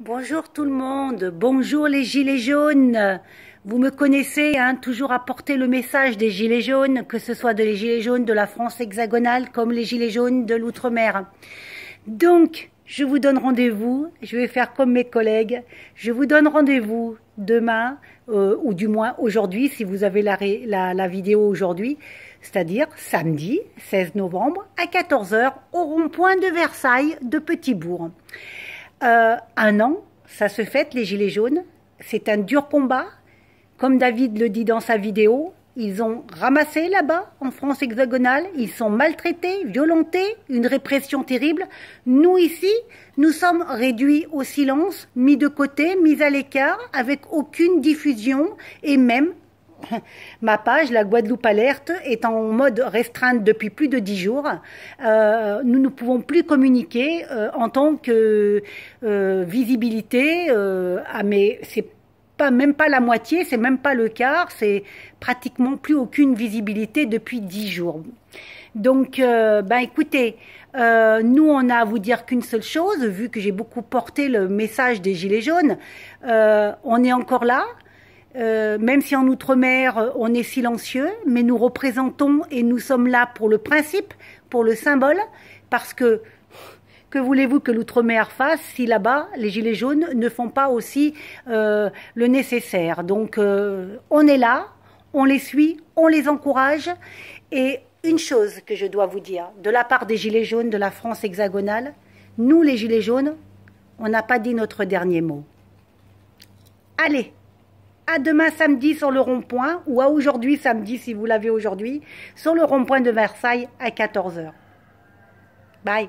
Bonjour tout le monde, bonjour les gilets jaunes. Vous me connaissez, hein, toujours apporter le message des gilets jaunes, que ce soit des gilets jaunes de la France hexagonale comme les gilets jaunes de l'outre-mer. Donc, je vous donne rendez-vous, je vais faire comme mes collègues, je vous donne rendez-vous demain, euh, ou du moins aujourd'hui, si vous avez la, vidéo aujourd'hui, c'est-à-dire samedi 16 novembre à 14h au rond-point de Versailles de Petit-Bourg. Euh, un an, ça se fête, les Gilets jaunes. C'est un dur combat. Comme David le dit dans sa vidéo, ils ont ramassé là-bas, en France hexagonale, ils sont maltraités, violentés, une répression terrible. Nous ici, nous sommes réduits au silence, mis de côté, mis à l'écart, avec aucune diffusion et même Ma page, la Guadeloupe Alerte, est en mode restreinte depuis plus de dix jours. Euh, nous ne pouvons plus communiquer euh, en tant que euh, visibilité. mais c'est pas, même pas la moitié, c'est même pas le quart, c'est pratiquement plus aucune visibilité depuis dix jours. Donc, ben, écoutez, nous, on a à vous dire qu'une seule chose, vu que j'ai beaucoup porté le message des Gilets jaunes, on est encore là, euh, même si en Outre-mer, euh, on est silencieux, mais nous représentons et nous sommes là pour le principe, pour le symbole, parce que que voulez-vous que l'outre-mer fasse si là-bas les gilets jaunes ne font pas aussi euh, le nécessaire Donc on est là, on les suit, on les encourage. Et une chose que je dois vous dire, de la part des gilets jaunes de la France hexagonale, nous les gilets jaunes, on n'a pas dit notre dernier mot. Allez à demain samedi sur le rond-point, ou à aujourd'hui samedi si vous l'avez aujourd'hui, sur le rond-point de Versailles à 14h. Bye